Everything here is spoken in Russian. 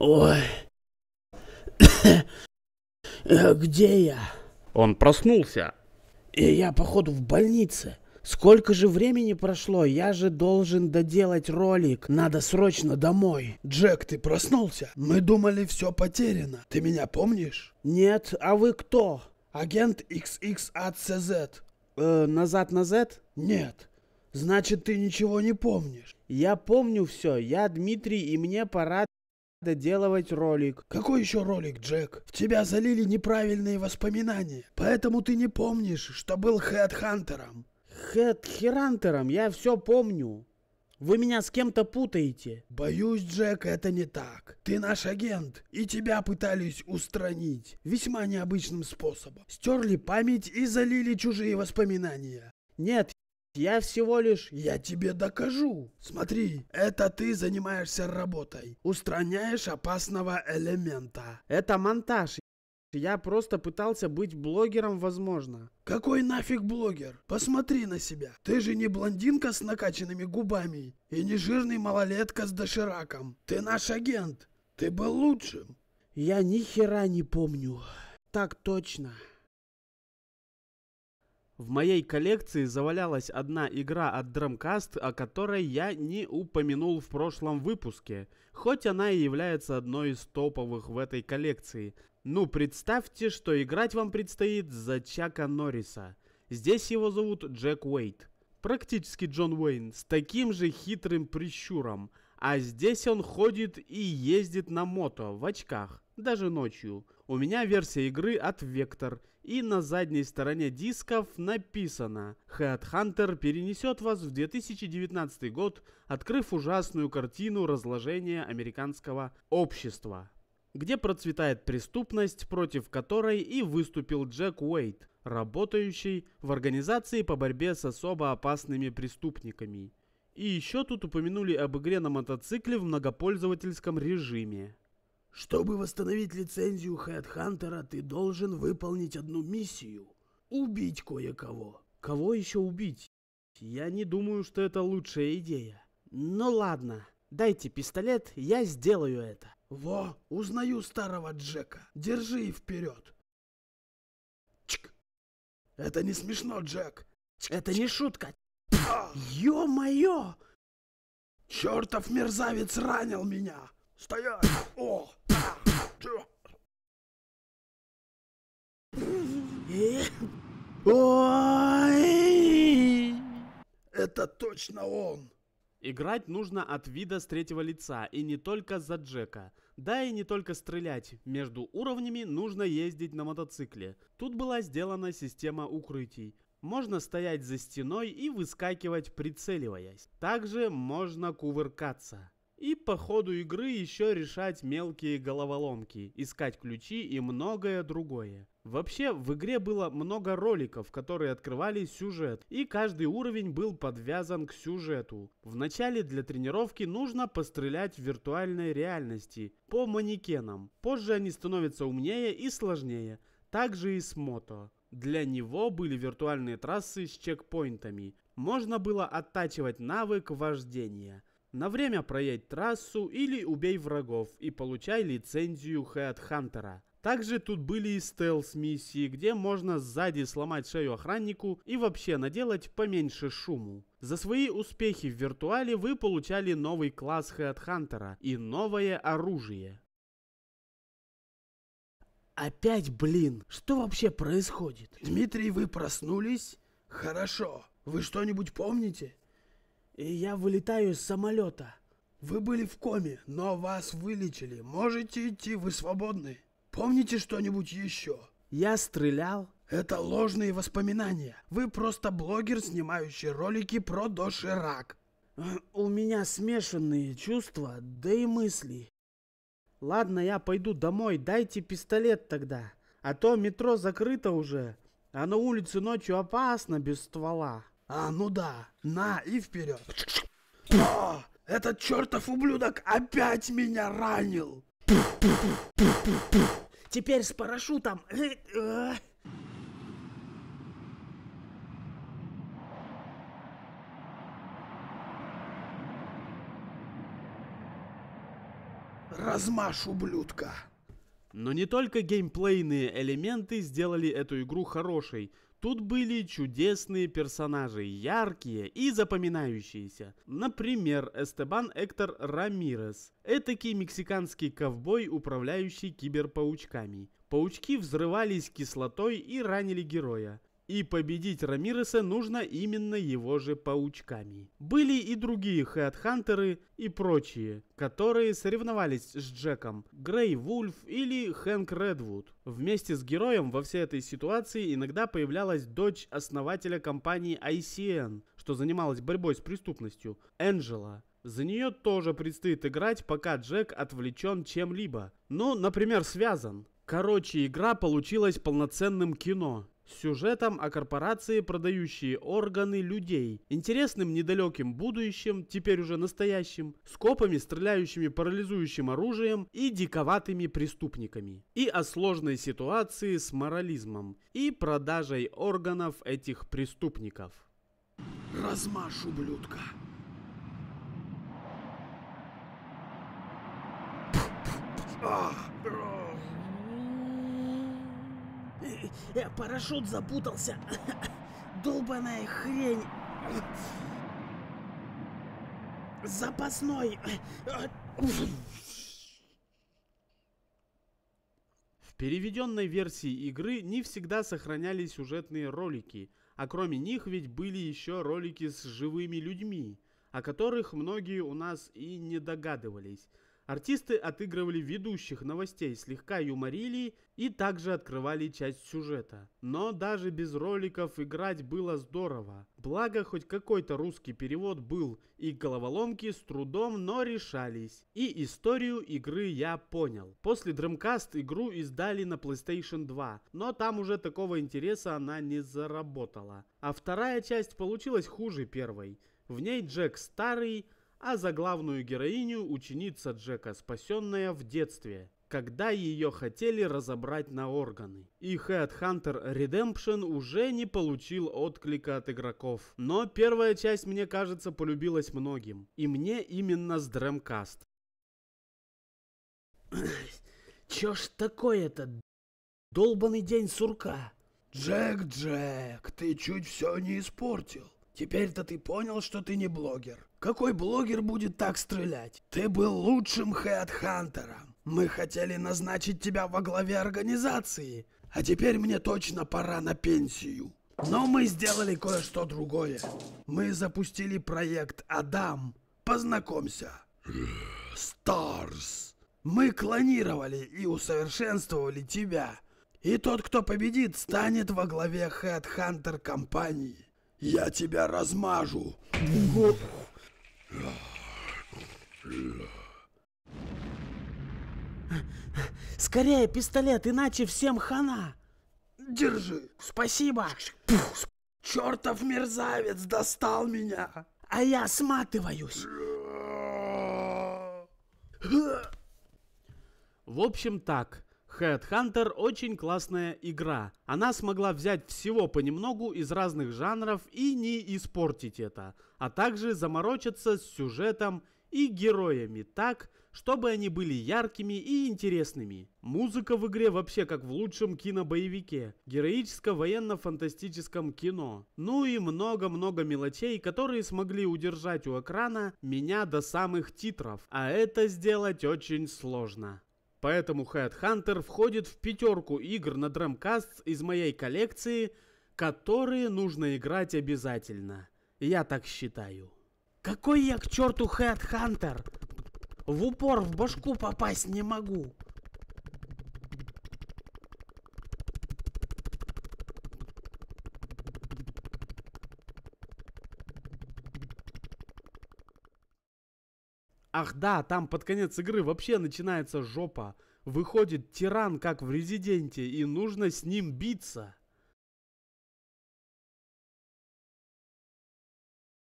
Ой. Где я? Он проснулся. И я, походу, в больнице. Сколько же времени прошло? Я же должен доделать ролик. Надо срочно домой. Джек, ты проснулся? Мы думали, все потеряно. Ты меня помнишь? Нет, а вы кто? Агент XXACZ. А э, назад на Z? Нет. Значит, ты ничего не помнишь. Я помню все. Я Дмитрий, и мне пора доделывать ролик. Какой еще ролик, Джек? В тебя залили неправильные воспоминания, поэтому ты не помнишь, что был Хедхантером. Хедхерантером, я все помню. Вы меня с кем-то путаете. Боюсь, Джек, это не так. Ты наш агент, и тебя пытались устранить весьма необычным способом. Стерли память и залили чужие воспоминания. Нет, я всего лишь... Я тебе докажу. Смотри, это ты занимаешься работой. Устраняешь опасного элемента. Это монтаж. Я просто пытался быть блогером, возможно. Какой нафиг блогер? Посмотри на себя. Ты же не блондинка с накачанными губами и не жирный малолетка с дошираком. Ты наш агент. Ты был лучшим. Я ни хера не помню. Так точно. В моей коллекции завалялась одна игра от Dreamcast, о которой я не упомянул в прошлом выпуске, хоть она и является одной из топовых в этой коллекции. Ну представьте, что играть вам предстоит за Чака Норриса. Здесь его зовут Джек Уэйт. Практически Джон Уэйн, с таким же хитрым прищуром. А здесь он ходит и ездит на мото в очках даже ночью. У меня версия игры от Vector, и на задней стороне дисков написано «Headhunter перенесет вас в 2019 год, открыв ужасную картину разложения американского общества» где процветает преступность, против которой и выступил Джек Уэйт, работающий в организации по борьбе с особо опасными преступниками. И еще тут упомянули об игре на мотоцикле в многопользовательском режиме. Чтобы восстановить лицензию Хэдхантера, ты должен выполнить одну миссию. Убить кое-кого. Кого еще убить? Я не думаю, что это лучшая идея. Ну ладно, дайте пистолет, я сделаю это. Во, узнаю старого Джека. Держи и вперед. Чик. Это не смешно, Джек. Чик, это не шутка. А! Ё-моё! Чёртов мерзавец ранил меня! Стоять! О! Ой! Это точно он! Играть нужно от вида с третьего лица, и не только за Джека. Да и не только стрелять, между уровнями нужно ездить на мотоцикле. Тут была сделана система укрытий. Можно стоять за стеной и выскакивать прицеливаясь. Также можно кувыркаться. И по ходу игры еще решать мелкие головоломки, искать ключи и многое другое. Вообще, в игре было много роликов, которые открывали сюжет, и каждый уровень был подвязан к сюжету. Вначале для тренировки нужно пострелять в виртуальной реальности, по манекенам. Позже они становятся умнее и сложнее, также и с мото. Для него были виртуальные трассы с чекпоинтами. Можно было оттачивать навык вождения. На время проедь трассу или убей врагов и получай лицензию Хедхантера. Также тут были и стелс-миссии, где можно сзади сломать шею охраннику и вообще наделать поменьше шуму. За свои успехи в виртуале вы получали новый класс Хедхантера и новое оружие. Опять, блин, что вообще происходит? Дмитрий, вы проснулись? Хорошо. Вы что-нибудь помните? и я вылетаю из самолета. Вы были в коме, но вас вылечили. Можете идти, вы свободны. Помните что-нибудь еще? Я стрелял. Это ложные воспоминания. Вы просто блогер, снимающий ролики про доширак. У меня смешанные чувства, да и мысли. Ладно, я пойду домой, дайте пистолет тогда. А то метро закрыто уже, а на улице ночью опасно без ствола. А, ну да. На, и вперед. Пух! А, этот чертов ублюдок опять меня ранил. Теперь с парашютом. Размаш, ублюдка. Но не только геймплейные элементы сделали эту игру хорошей – Тут были чудесные персонажи, яркие и запоминающиеся. Например, Эстебан Эктор Рамирес, этакий мексиканский ковбой, управляющий киберпаучками. Паучки взрывались кислотой и ранили героя. И победить Рамиреса нужно именно его же паучками. Были и другие хедхантеры и прочие, которые соревновались с Джеком, Грей Вульф или Хэнк Редвуд. Вместе с героем во всей этой ситуации иногда появлялась дочь основателя компании ICN, что занималась борьбой с преступностью, Энджела. За нее тоже предстоит играть, пока Джек отвлечен чем-либо. Ну, например, связан. Короче, игра получилась полноценным кино с сюжетом о корпорации, продающей органы людей, интересным недалеким будущим, теперь уже настоящим, с копами, стреляющими парализующим оружием и диковатыми преступниками. И о сложной ситуации с морализмом и продажей органов этих преступников. Размашь, ублюдка! Ах, Э, парашют запутался. Долбаная хрень. Запасной. В переведенной версии игры не всегда сохраняли сюжетные ролики, а кроме них ведь были еще ролики с живыми людьми, о которых многие у нас и не догадывались. Артисты отыгрывали ведущих новостей, слегка юморили и также открывали часть сюжета. Но даже без роликов играть было здорово. Благо, хоть какой-то русский перевод был, и головоломки с трудом, но решались. И историю игры я понял. После Dreamcast игру издали на PlayStation 2, но там уже такого интереса она не заработала. А вторая часть получилась хуже первой. В ней Джек старый, а за главную героиню ученица Джека, спасенная в детстве, когда ее хотели разобрать на органы. И Headhunter Redemption уже не получил отклика от игроков. Но первая часть, мне кажется, полюбилась многим. И мне именно с Dreamcast. Чё ж такое-то? Долбанный день сурка. Джек, Джек, ты чуть все не испортил. Теперь-то ты понял, что ты не блогер. Какой блогер будет так стрелять? Ты был лучшим хедхантером. Мы хотели назначить тебя во главе организации. А теперь мне точно пора на пенсию. Но мы сделали кое-что другое. Мы запустили проект «Адам». Познакомься. Старс. Мы клонировали и усовершенствовали тебя. И тот, кто победит, станет во главе Headhunter компании. Я тебя размажу. Скорее пистолет, иначе всем хана. Держи. Спасибо. Пух, чертов мерзавец достал меня. А я сматываюсь. В общем так, Headhunter очень классная игра. Она смогла взять всего понемногу из разных жанров и не испортить это, а также заморочиться с сюжетом и героями так, чтобы они были яркими и интересными. Музыка в игре вообще как в лучшем кинобоевике, героическо-военно-фантастическом кино. Ну и много-много мелочей, которые смогли удержать у экрана меня до самых титров, а это сделать очень сложно. Поэтому Headhunter входит в пятерку игр на Dreamcast из моей коллекции, которые нужно играть обязательно. Я так считаю. Какой я к черту Headhunter? В упор в башку попасть не могу. Ах да, там под конец игры вообще начинается жопа. Выходит тиран, как в Резиденте, и нужно с ним биться.